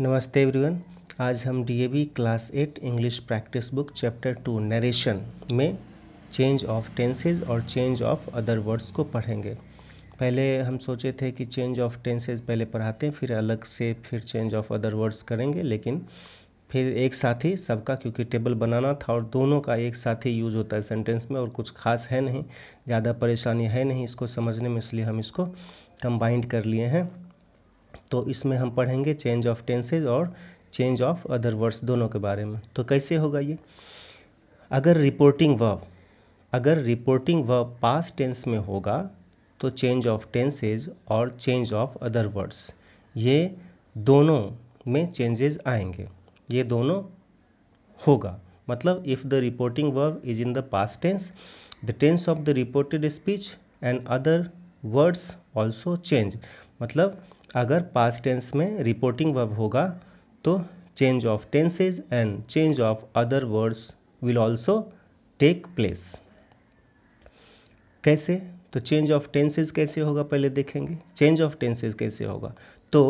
नमस्ते एवरीवन आज हम DAV class eight English practice book chapter two narration में चेंज ऑफ टेंसेज और चेंज ऑफ अदर वर्ड्स को पढ़ेंगे पहले हम सोचे थे कि चेंज ऑफ टेंसेज पहले पढ़ाते हैं फिर अलग से फिर चेंज ऑफ अदर वर्ड्स करेंगे लेकिन फिर एक साथ ही सबका क्योंकि टेबल बनाना था और दोनों का एक साथ ही यूज़ होता है सेंटेंस में और कुछ खास है नहीं ज़्यादा परेशानी है नहीं इसको समझने में इसलिए हम इसको कंबाइंड कर लिए हैं तो इसमें हम पढ़ेंगे चेंज ऑफ टेंसेज और चेंज ऑफ अदर वर्ड्स दोनों के बारे में तो कैसे होगा ये अगर रिपोर्टिंग वर्ब अगर रिपोर्टिंग वर्ब पास टेंस में होगा तो चेंज ऑफ टेंसेज और चेंज ऑफ अदर वर्ड्स ये दोनों में चेंजेज आएंगे ये दोनों होगा मतलब if the reporting verb is in the past tense the tense of the reported speech and other words also change मतलब अगर पास्ट टेंस में रिपोर्टिंग वर्ब होगा तो change of tenses and change of other words will also take place कैसे तो change of tenses कैसे होगा पहले देखेंगे चेंज ऑफ टेंसेज कैसे होगा तो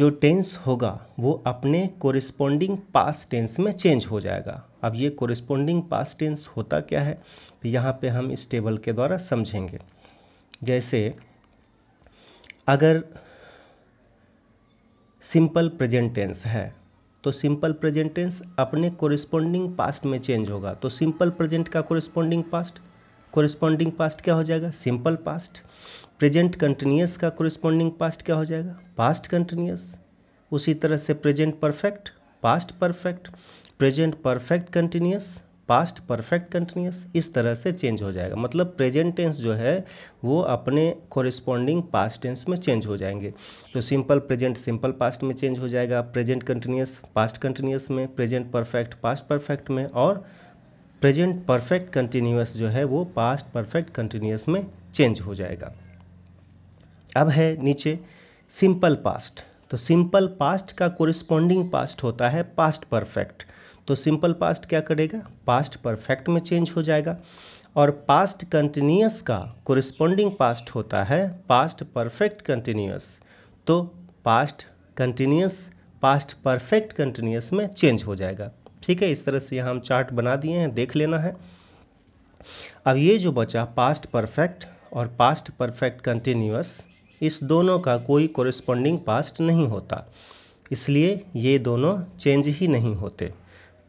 जो टेंस होगा वो अपने कोरिस्पोंडिंग पास्ट टेंस में चेंज हो जाएगा अब ये कोरिस्पोंडिंग पास्ट टेंस होता क्या है यहाँ पे हम इस टेबल के द्वारा समझेंगे जैसे अगर सिंपल प्रेजेंट टेंस है तो सिंपल प्रेजेंट टेंस अपने कोरिस्पोंडिंग पास्ट में चेंज होगा तो सिंपल प्रेजेंट का कोरिस्पोंडिंग पास्ट कोरिस्पोंडिंग पास्ट क्या हो जाएगा सिंपल पास्ट प्रेजेंट कंटिन्यूस का कोरिस्पोंडिंग पास्ट क्या हो जाएगा पास्ट कंटिन्यूस उसी तरह से present perfect past perfect present perfect continuous past perfect continuous इस तरह से चेंज हो जाएगा मतलब प्रेजेंट टेंस जो है वो अपने कॉरिस्पॉन्डिंग पास्ट टेंस में चेंज हो जाएंगे तो सिंपल प्रेजेंट सिंपल पास्ट में चेंज हो जाएगा प्रेजेंट कंटिन्यूस पास्ट कंटिन्यूस में प्रेजेंट परफेक्ट पास्ट परफेक्ट में और प्रेजेंट परफेक्ट कंटिन्यूस जो है वो पास्ट परफेक्ट कंटिन्यूस में चेंज हो जाएगा अब है नीचे सिंपल पास्ट तो सिंपल पास्ट का कोरिस्पॉन्डिंग पास्ट होता है पास्ट परफेक्ट तो सिंपल पास्ट क्या करेगा पास्ट परफेक्ट में चेंज हो जाएगा और पास्ट कंटिन्यूस का कोरिस्पोंडिंग पास्ट होता है पास्ट परफेक्ट कंटिन्यूस तो past continuous past perfect continuous में चेंज हो जाएगा ठीक है इस तरह से यहाँ हम चार्ट बना दिए हैं देख लेना है अब ये जो बचा पास्ट परफेक्ट और पास्ट परफेक्ट कंटिन्यूस इस दोनों का कोई कोरिस्पोंडिंग पास्ट नहीं होता इसलिए ये दोनों चेंज ही नहीं होते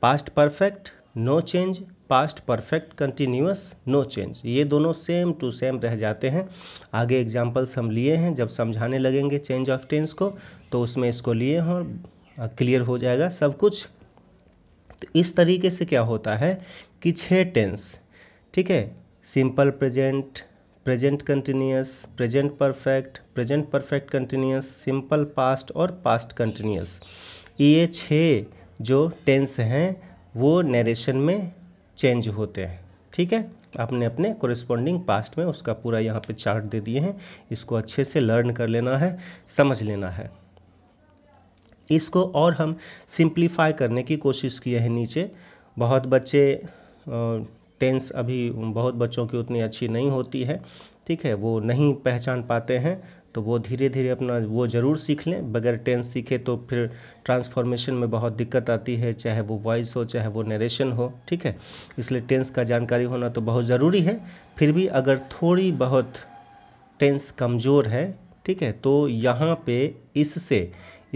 past perfect no change past perfect continuous no change ये दोनों सेम टू सेम रह जाते हैं आगे एग्जाम्पल्स हम लिए हैं जब समझाने लगेंगे चेंज ऑफ टेंस को तो उसमें इसको लिए हैं और क्लियर हो जाएगा सब कुछ तो इस तरीके से क्या होता है कि छः टेंस ठीक है simple present present continuous present perfect present perfect continuous simple past और पास्ट कंटिन्यूस ये छः जो टेंस हैं वो नरेशन में चेंज होते हैं ठीक है आपने अपने कोरिस्पॉन्डिंग पास्ट में उसका पूरा यहाँ पे चार्ट दे दिए हैं इसको अच्छे से लर्न कर लेना है समझ लेना है इसको और हम सिंप्लीफाई करने की कोशिश किए हैं नीचे बहुत बच्चे टेंस अभी बहुत बच्चों की उतनी अच्छी नहीं होती है ठीक है वो नहीं पहचान पाते हैं तो वो धीरे धीरे अपना वो ज़रूर सीख लें बगैर टेंस सीखे तो फिर ट्रांसफॉर्मेशन में बहुत दिक्कत आती है चाहे वो वॉइस हो चाहे वो नरेशन हो ठीक है इसलिए टेंस का जानकारी होना तो बहुत ज़रूरी है फिर भी अगर थोड़ी बहुत टेंस कमज़ोर है ठीक है तो यहाँ पे इससे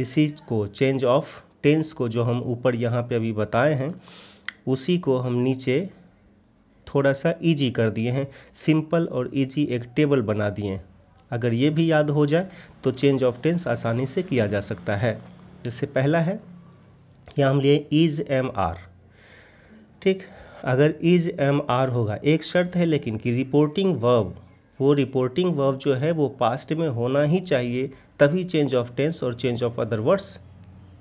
इसी को चेंज ऑफ टेंस को जो हम ऊपर यहाँ पे अभी बताए हैं उसी को हम नीचे थोड़ा सा ईजी कर दिए हैं सिंपल और ईजी एक टेबल बना दिए हैं अगर ये भी याद हो जाए तो चेंज ऑफ टेंस आसानी से किया जा सकता है जैसे पहला है यहाँ हम लिए इज एम आर ठीक अगर इज एम आर होगा एक शर्त है लेकिन कि रिपोर्टिंग वर्ब वो रिपोर्टिंग वर्ब जो है वो पास्ट में होना ही चाहिए तभी चेंज ऑफ टेंस और change of other words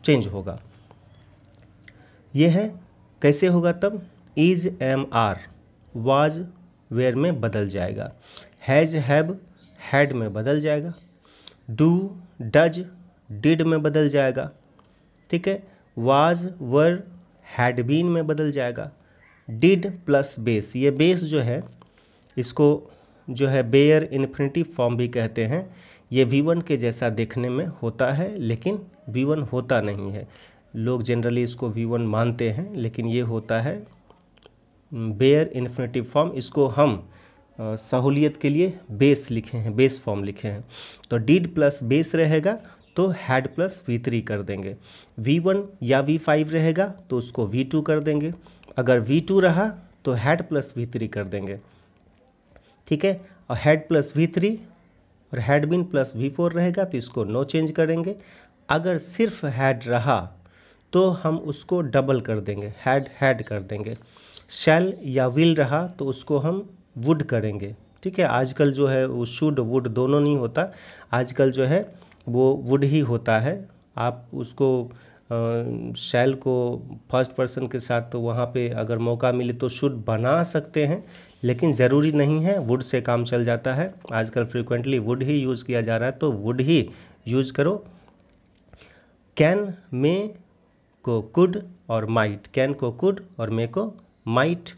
change होगा ये है कैसे होगा तब is am are was were में बदल जाएगा हैज़ हैब हैड में बदल जाएगा डू डज डिड में बदल जाएगा ठीक है वाज वर हैड बीन में बदल जाएगा डिड प्लस बेस ये बेस जो है इसको जो है बेयर इन्फिनिटी फॉर्म भी कहते हैं ये वी वन के जैसा देखने में होता है लेकिन वी वन होता नहीं है लोग जनरली इसको वी वन मानते हैं लेकिन ये होता है बेयर इन्फिनेटिव फॉर्म इसको हम सहूलियत के लिए बेस लिखे हैं बेस फॉर्म लिखे हैं तो डीड प्लस बेस रहेगा तो हैड प्लस वी थ्री कर देंगे वी वन या वी फाइव रहेगा तो उसको वी टू कर देंगे अगर वी टू रहा तो हैड प्लस वी थ्री कर देंगे ठीक है और हैड प्लस वी थ्री और हैडबिन प्लस वी फोर रहेगा तो इसको नो चेंज करेंगे अगर सिर्फ हैड रहा तो हम उसको डबल कर देंगे हैड हैड कर देंगे शैल या विल रहा तो उसको हम वुड करेंगे ठीक है आजकल जो है वो शुड वुड दोनों नहीं होता आजकल जो है वो वुड ही होता है आप उसको शैल को फर्स्ट पर्सन के साथ तो वहाँ पे अगर मौका मिले तो शुड बना सकते हैं लेकिन ज़रूरी नहीं है वुड से काम चल जाता है आजकल फ्रिक्वेंटली वुड ही यूज़ किया जा रहा है तो वुड ही यूज़ करो कैन मे को कुड और माइट कैन को कुड और मे को माइट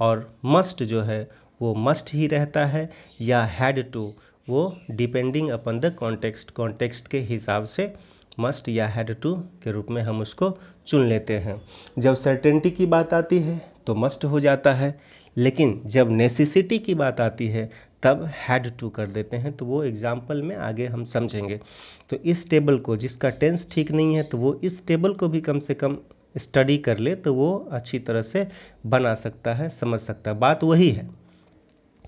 और मस्ट जो है वो मस्ट ही रहता है या हैड टू वो depending upon the context context के हिसाब से मस्ट या हैड टू के रूप में हम उसको चुन लेते हैं जब सर्टेनिटी की बात आती है तो मस्ट हो जाता है लेकिन जब नेसेसिटी की बात आती है तब हैड टू कर देते हैं तो वो एग्ज़ाम्पल में आगे हम समझेंगे तो इस टेबल को जिसका टेंस ठीक नहीं है तो वो इस टेबल को भी कम से कम स्टडी कर ले तो वो अच्छी तरह से बना सकता है समझ सकता है बात वही है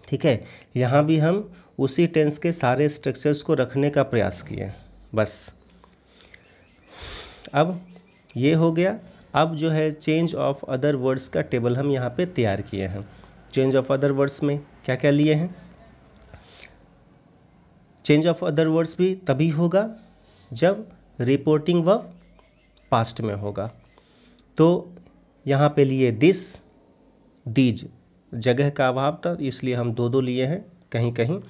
ठीक है यहाँ भी हम उसी टेंस के सारे स्ट्रक्चर्स को रखने का प्रयास किए बस अब ये हो गया अब जो है चेंज ऑफ अदर वर्ड्स का टेबल हम यहाँ पे तैयार किए हैं चेंज ऑफ अदर वर्ड्स में क्या क्या लिए हैं चेंज ऑफ अदर वर्ड्स भी तभी होगा जब रिपोर्टिंग वर्ब पास्ट में होगा तो यहाँ पे लिए दिस दीज जगह का अभाव था इसलिए हम दो दो लिए हैं कहीं कहीं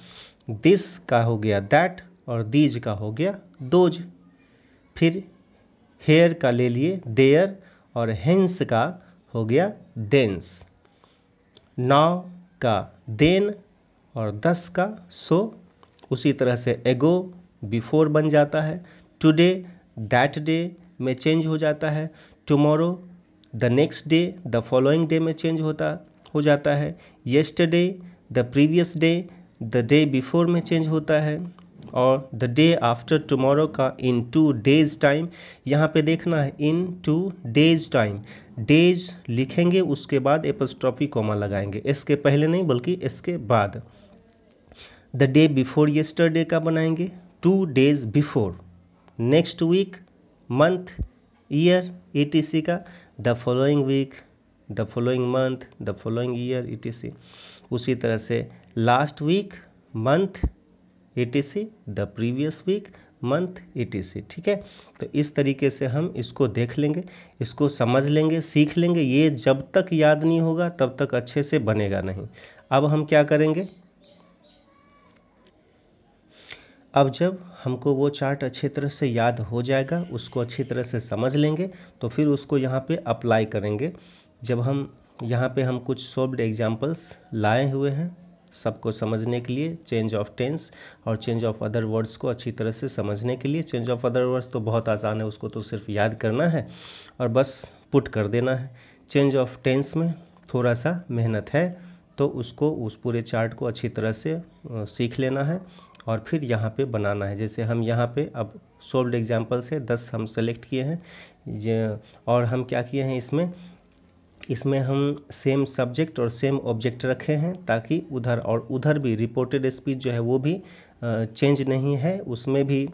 दिस का हो गया दैट और दीज का हो गया दोज फिर हेयर का ले लिए देयर और हेंस का हो गया देंस नाव का देन और दस का सो उसी तरह से एगो बिफोर बन जाता है टुडे दैट डे में चेंज हो जाता है tomorrow the next day the following day में चेंज होता हो जाता है yesterday the previous day the day before में चेंज होता है और द डे आफ्टर टमोरो का इन टू डेज टाइम यहाँ पे देखना है in two days time days लिखेंगे उसके बाद एपस्ट्रॉफी कॉमा लगाएंगे इसके पहले नहीं बल्कि इसके बाद द डे बिफोर येस्टरडे का बनाएंगे two days before next week month year ई का the following week the following month the following year ई उसी तरह से लास्ट वीक मंथ ई द प्रीवियस वीक मंथ सी ठीक है तो इस तरीके से हम इसको देख लेंगे इसको समझ लेंगे सीख लेंगे ये जब तक याद नहीं होगा तब तक अच्छे से बनेगा नहीं अब हम क्या करेंगे अब जब हमको वो चार्ट अच्छी तरह से याद हो जाएगा उसको अच्छी तरह से समझ लेंगे तो फिर उसको यहाँ पे अप्लाई करेंगे जब हम यहाँ पे हम कुछ सोल्ड एग्जांपल्स लाए हुए हैं सबको समझने के लिए चेंज ऑफ टेंस और चेंज ऑफ अदर वर्ड्स को अच्छी तरह से समझने के लिए चेंज ऑफ अदर वर्ड्स तो बहुत आसान है उसको तो सिर्फ याद करना है और बस पुट कर देना है चेंज ऑफ टेंस में थोड़ा सा मेहनत है तो उसको उस पूरे चार्ट को अच्छी तरह से सीख लेना है और फिर यहाँ पे बनाना है जैसे हम यहाँ पे अब सोल्ड एग्जाम्पल से दस हम सेलेक्ट किए हैं और हम क्या किए हैं इसमें इसमें हम सेम सब्जेक्ट और सेम ऑब्जेक्ट रखे हैं ताकि उधर और उधर भी रिपोर्टेड स्पीच जो है वो भी चेंज नहीं है उसमें भी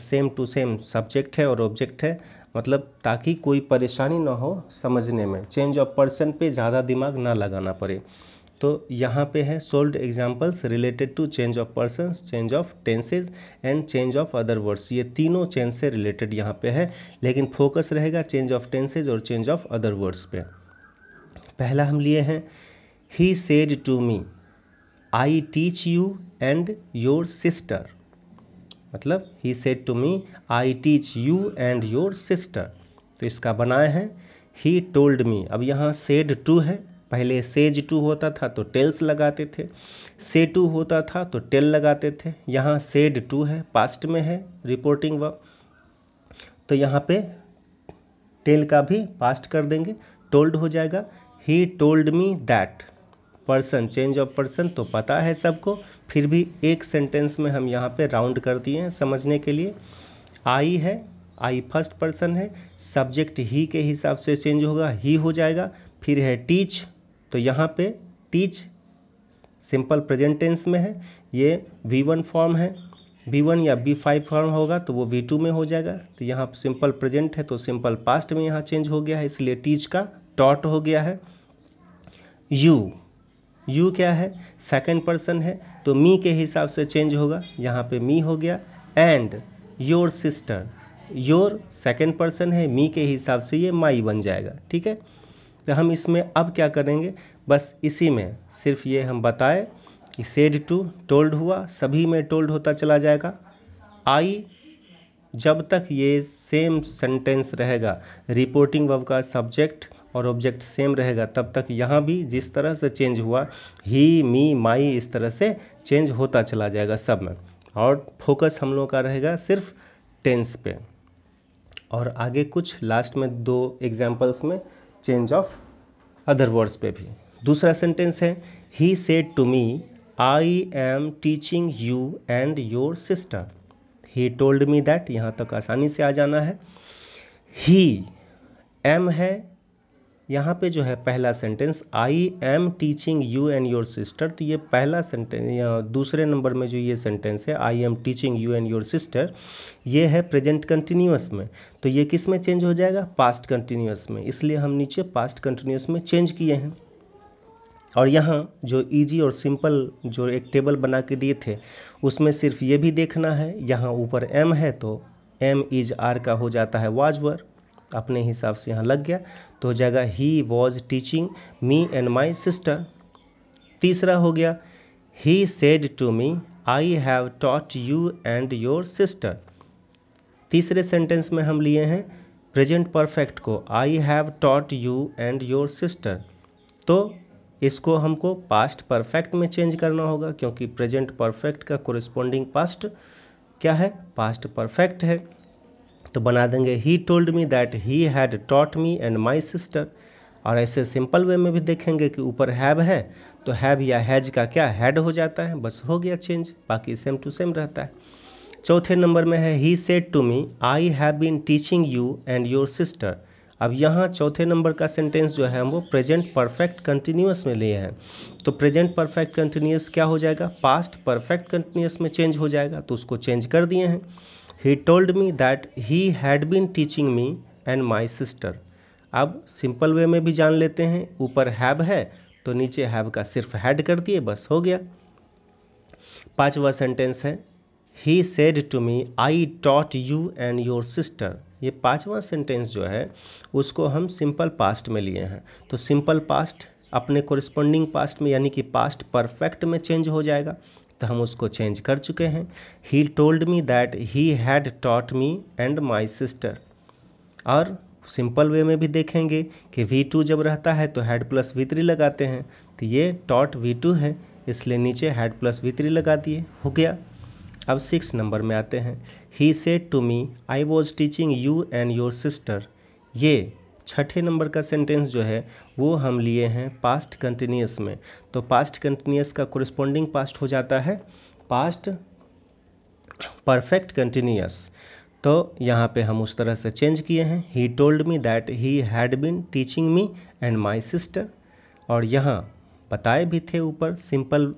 सेम टू सेम सब्जेक्ट है और ऑब्जेक्ट है मतलब ताकि कोई परेशानी ना हो समझने में चेंज ऑफ पर्सन पे ज़्यादा दिमाग ना लगाना पड़े तो यहाँ पे है solved examples related to change of person change of tenses and change of other words ये तीनों चेंज से रिलेटेड यहाँ पे है लेकिन फोकस रहेगा चेंज ऑफ टेंसेज और चेंज ऑफ अदर वर्ड्स पे पहला हम लिए हैं he said to me I teach you and your sister मतलब he said to me I teach you and your sister तो इसका बनाए हैं ही टोल्ड मी अब यहाँ सेड टू है पहले सेज टू होता था तो टेल्स लगाते थे से टू होता था तो टेल लगाते थे यहाँ सेड टू है पास्ट में है रिपोर्टिंग वर्ब तो यहाँ पे टेल का भी पास्ट कर देंगे टोल्ड हो जाएगा he told me that person change of person तो पता है सबको फिर भी एक सेंटेंस में हम यहाँ पे राउंड कर दिए हैं समझने के लिए आई है आई फर्स्ट पर्सन है सब्जेक्ट ही के हिसाब से चेंज होगा ही हो जाएगा फिर है टीच तो यहाँ पे टीच सिंपल प्रेजेंटेंस टेंस में है ये वी वन फॉर्म है वी वन या बी फाइव फॉर्म होगा तो वो वी टू में हो जाएगा तो यहाँ सिंपल प्रेजेंट है तो सिंपल पास्ट में यहाँ चेंज हो गया है इसलिए टीच का टॉट हो गया है यू यू क्या है सेकेंड पर्सन है तो मी के हिसाब से चेंज होगा यहाँ पे मी हो गया and your sister your second person है मी के हिसाब से ये माई बन जाएगा ठीक है तो हम इसमें अब क्या करेंगे बस इसी में सिर्फ ये हम बताए कि सेड टू टोल्ड हुआ सभी में टोल्ड होता चला जाएगा आई जब तक ये सेम सेंटेंस रहेगा रिपोर्टिंग वब का सब्जेक्ट और ऑब्जेक्ट सेम रहेगा तब तक यहाँ भी जिस तरह से चेंज हुआ ही मी माई इस तरह से चेंज होता चला जाएगा सब में और फोकस हम लोगों का रहेगा सिर्फ टेंस पे और आगे कुछ लास्ट में दो एग्जाम्पल्स में चेंज ऑफ अदर वर्ड्स पे भी दूसरा सेंटेंस है he said to me I am teaching you and your sister he told me that यहाँ तक आसानी से आ जाना है ही एम है यहाँ पे जो है पहला sentence I am teaching you and your sister तो ये पहला सेंटेंस दूसरे नंबर में जो ये सेंटेंस है I am teaching you and your sister ये है प्रेजेंट कंटिन्यूस में तो ये किस में चेंज हो जाएगा पास्ट कंटिन्यूस में इसलिए हम नीचे पास्ट कंटिन्यूस में चेंज किए हैं और यहाँ जो इजी और सिंपल जो एक टेबल बना के दिए थे उसमें सिर्फ ये भी देखना है यहाँ ऊपर एम है तो एम इज आर का हो जाता है वाजवर अपने हिसाब से यहाँ लग गया तो हो जाएगा he was teaching me and my sister तीसरा हो गया he said to me I have taught you and your sister तीसरे सेंटेंस में हम लिए हैं प्रेजेंट परफेक्ट को I have taught you and your sister तो इसको हमको पास्ट परफेक्ट में चेंज करना होगा क्योंकि प्रेजेंट परफेक्ट का कोरिस्पोंडिंग पास्ट क्या है पास्ट परफेक्ट है तो बना देंगे he told me that he had taught me and my sister और ऐसे सिंपल वे में भी देखेंगे कि ऊपर हैव है तो हैव या हैज का क्या हैड हो जाता है बस हो गया चेंज बाकी सेम टू सेम रहता है चौथे नंबर में है he said to me I have been teaching you and your sister अब यहाँ चौथे नंबर का सेंटेंस जो है वो प्रेजेंट परफेक्ट कंटिन्यूस में लिए हैं तो प्रेजेंट परफेक्ट कंटिन्यूस क्या हो जाएगा पास्ट परफेक्ट कंटिन्यूस में चेंज हो जाएगा तो उसको चेंज कर दिए हैं he told me that he had been teaching me and my sister अब सिंपल वे में भी जान लेते हैं ऊपर हैब है तो नीचे हैब का सिर्फ हैड कर दिए बस हो गया पांचवा सेंटेंस है he said to me I taught you and your sister ये पांचवा सेंटेंस जो है उसको हम सिंपल पास्ट में लिए हैं तो सिंपल पास्ट अपने कोरिस्पोंडिंग पास्ट में यानी कि पास्ट परफेक्ट में चेंज हो जाएगा तो हम उसको चेंज कर चुके हैं he told me that he had taught me and my sister और सिंपल वे में भी देखेंगे कि वी टू जब रहता है तो हैड प्लस वी थ्री लगाते हैं तो ये टॉट वी टू है इसलिए नीचे हैड प्लस वी थ्री लगा दिए हो गया अब सिक्स नंबर में आते हैं he said to me I was teaching you and your sister ये छठे नंबर का सेंटेंस जो है वो हम लिए हैं पास्ट कंटिन्यूस में तो पास्ट कंटिन्यूस का कोरिस्पोंडिंग पास्ट हो जाता है पास्ट परफेक्ट कंटिन्यूस तो यहाँ पे हम उस तरह से चेंज किए हैं he told me that he had been teaching me and my sister और यहाँ बताए भी थे ऊपर सिंपल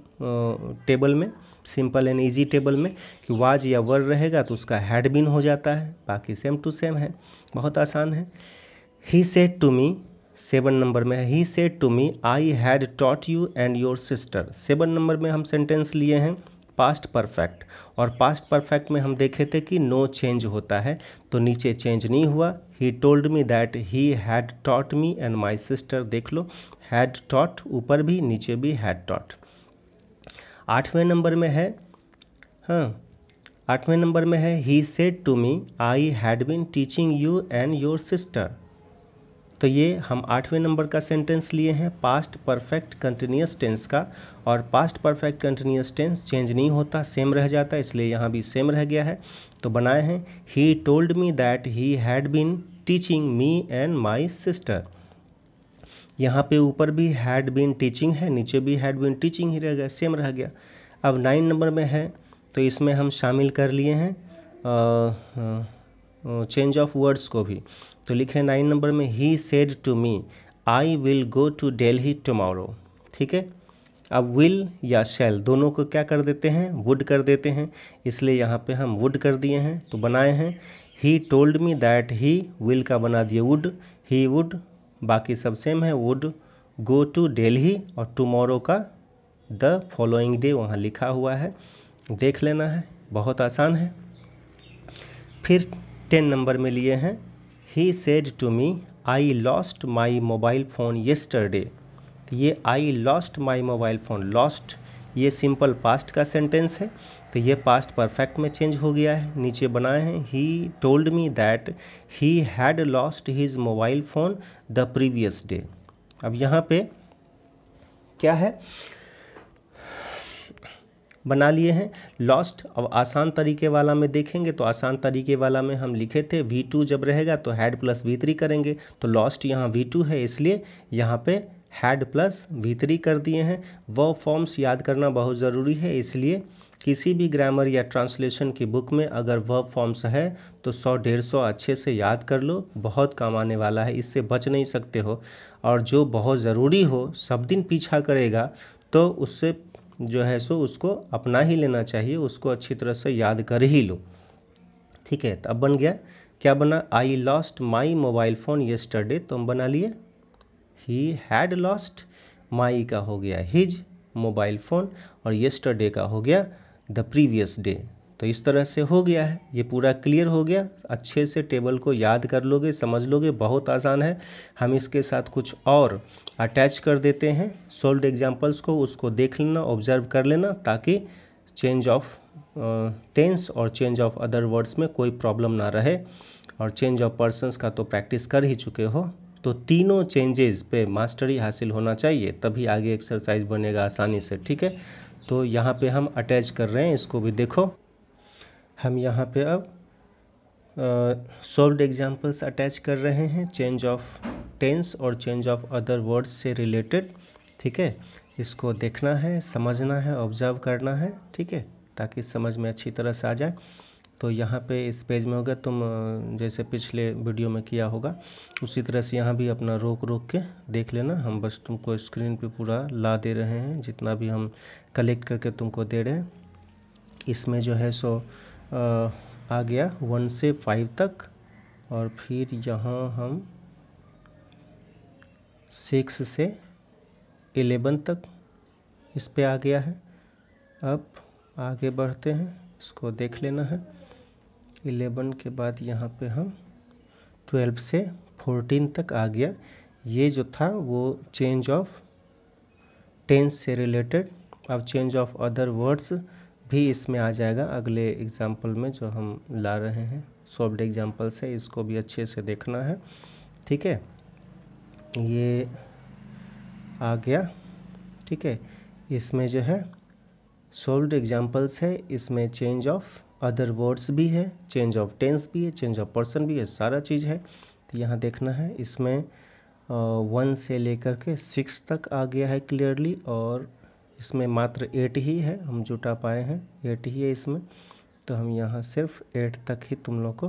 टेबल में सिंपल एंड इजी टेबल में कि वाज या वर रहेगा तो उसका हैड बिन हो जाता है बाकी सेम टू सेम है बहुत आसान है he said to me seven number में he said to me I had taught you and your sister seven number में हम सेंटेंस लिए हैं पास्ट परफेक्ट और पास्ट परफेक्ट में हम देखे थे कि नो no चेंज होता है तो नीचे चेंज नहीं हुआ he told me that he had taught me and my sister देख लो हैड टॉट ऊपर भी नीचे भी हैड टॉट आठवें नंबर में है हाँ आठवें नंबर में है he said to me I had been teaching you and your sister तो ये हम आठवें नंबर का सेंटेंस लिए हैं पास्ट परफेक्ट कंटिन्यूस टेंस का और past perfect continuous tense change नहीं होता सेम रह जाता इसलिए यहाँ भी सेम रह गया है तो बनाए हैं he told me that he had been teaching me and my sister यहाँ पे ऊपर भी हैड बीन टीचिंग है नीचे भी हैड बीन टीचिंग ही रह गया सेम रह गया अब नाइन नंबर में है तो इसमें हम शामिल कर लिए हैं चेंज ऑफ वर्ड्स को भी तो लिखे नाइन नंबर में he said to me I will go to Delhi tomorrow ठीक है अब विल या शेल दोनों को क्या कर देते हैं वुड कर देते हैं इसलिए यहाँ पे हम वुड कर दिए हैं तो बनाए हैं he told me that he will का बना दिए वुड ही वुड बाकी सब सेम है वुड गो टू डेल्ही और टमोरो का द फॉलोइंग डे वहाँ लिखा हुआ है देख लेना है बहुत आसान है फिर टेन नंबर में लिए हैं he said to me I lost my mobile phone yesterday तो ये I lost my mobile phone lost ये सिंपल पास्ट का सेंटेंस है तो ये पास्ट परफेक्ट में चेंज हो गया है नीचे बनाए हैं he told me that he had lost his mobile phone the previous day अब यहाँ पे क्या है बना लिए हैं लॉस्ट अब आसान तरीके वाला में देखेंगे तो आसान तरीके वाला में हम लिखे थे वी टू जब रहेगा तो हैड प्लस वी थ्री करेंगे तो लॉस्ट यहाँ वी टू है इसलिए यहाँ पे हैड प्लस वी थ्री कर दिए हैं वो फॉर्म्स याद करना बहुत ज़रूरी है इसलिए किसी भी ग्रामर या ट्रांसलेशन की बुक में अगर वर्ब फॉर्म्स है तो सौ डेढ़ सौ अच्छे से याद कर लो बहुत काम आने वाला है इससे बच नहीं सकते हो और जो बहुत ज़रूरी हो सब दिन पीछा करेगा तो उससे जो है सो उसको अपना ही लेना चाहिए उसको अच्छी तरह से याद कर ही लो ठीक है तो अब बन गया क्या बना I lost my mobile phone yesterday तो हम बना लिए ही हैड लॉस्ट माई का हो गया हिज मोबाइल फ़ोन और ये स्टडे का हो गया द प्रीवियस डे तो इस तरह से हो गया है ये पूरा क्लियर हो गया अच्छे से टेबल को याद कर लोगे समझ लोगे बहुत आसान है हम इसके साथ कुछ और अटैच कर देते हैं सोल्ड एग्जाम्पल्स को उसको देख लेना ऑब्जर्व कर लेना ताकि चेंज ऑफ टेंस और चेंज ऑफ अदर वर्ड्स में कोई प्रॉब्लम ना रहे और चेंज ऑफ पर्सनस का तो प्रैक्टिस कर ही चुके हो तो तीनों चेंजेस पे मास्टरी हासिल होना चाहिए तभी आगे एक्सरसाइज बनेगा आसानी से ठीक है तो यहाँ पे हम अटैच कर रहे हैं इसको भी देखो हम यहाँ पे अब सॉल्व्ड एग्जांपल्स अटैच कर रहे हैं चेंज ऑफ टेंस और चेंज ऑफ अदर वर्ड्स से रिलेटेड ठीक है इसको देखना है समझना है ऑब्जर्व करना है ठीक है ताकि समझ में अच्छी तरह से आ जाए तो यहाँ पे इस पेज में होगा तुम जैसे पिछले वीडियो में किया होगा उसी तरह से यहाँ भी अपना रोक रोक के देख लेना हम बस तुमको स्क्रीन पे पूरा ला दे रहे हैं जितना भी हम कलेक्ट करके तुमको दे रहे हैं इसमें जो है सो आ गया वन से फाइव तक और फिर यहाँ हम सिक्स से एलेवन तक इस पे आ गया है अब आगे बढ़ते हैं इसको देख लेना है एलेवन के बाद यहाँ पे हम ट्वेल्व से फोर्टीन तक आ गया ये जो था वो चेंज ऑफ टेंस से रिलेटेड अब चेंज ऑफ अदर वर्ड्स भी इसमें आ जाएगा अगले एग्ज़ाम्पल में जो हम ला रहे हैं सॉफ्ट एग्ज़ाम्पल से इसको भी अच्छे से देखना है ठीक है ये आ गया ठीक है इसमें जो है सोल्ड एग्जाम्पल्स है इसमें चेंज ऑफ अदर वर्ड्स भी है चेंज ऑफ टेंस भी है चेंज ऑफ पर्सन भी है सारा चीज़ है तो यहाँ देखना है इसमें वन से लेकर के सिक्स तक आ गया है क्लियरली और इसमें मात्र एट ही है हम जुटा पाए हैं एट ही है इसमें तो हम यहाँ सिर्फ एट तक ही तुम लोग को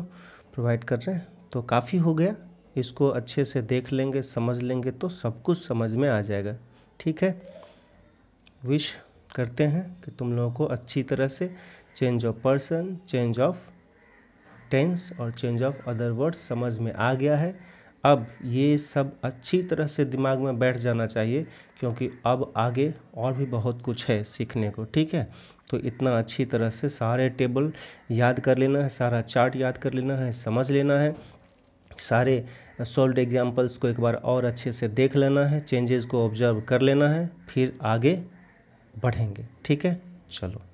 प्रोवाइड कर रहे हैं तो काफ़ी हो गया इसको अच्छे से देख लेंगे समझ लेंगे तो सब कुछ समझ में आ जाएगा ठीक है विश करते हैं कि तुम लोगों को अच्छी तरह से change of person change of tense और चेंज ऑफ अदर वर्ड्स समझ में आ गया है अब ये सब अच्छी तरह से दिमाग में बैठ जाना चाहिए क्योंकि अब आगे और भी बहुत कुछ है सीखने को ठीक है तो इतना अच्छी तरह से सारे टेबल याद कर लेना है सारा चार्ट याद कर लेना है समझ लेना है सारे सोल्ड एग्जाम्पल्स को एक बार और अच्छे से देख लेना है चेंजेस को ऑब्जर्व कर लेना है फिर आगे बढ़ेंगे ठीक है चलो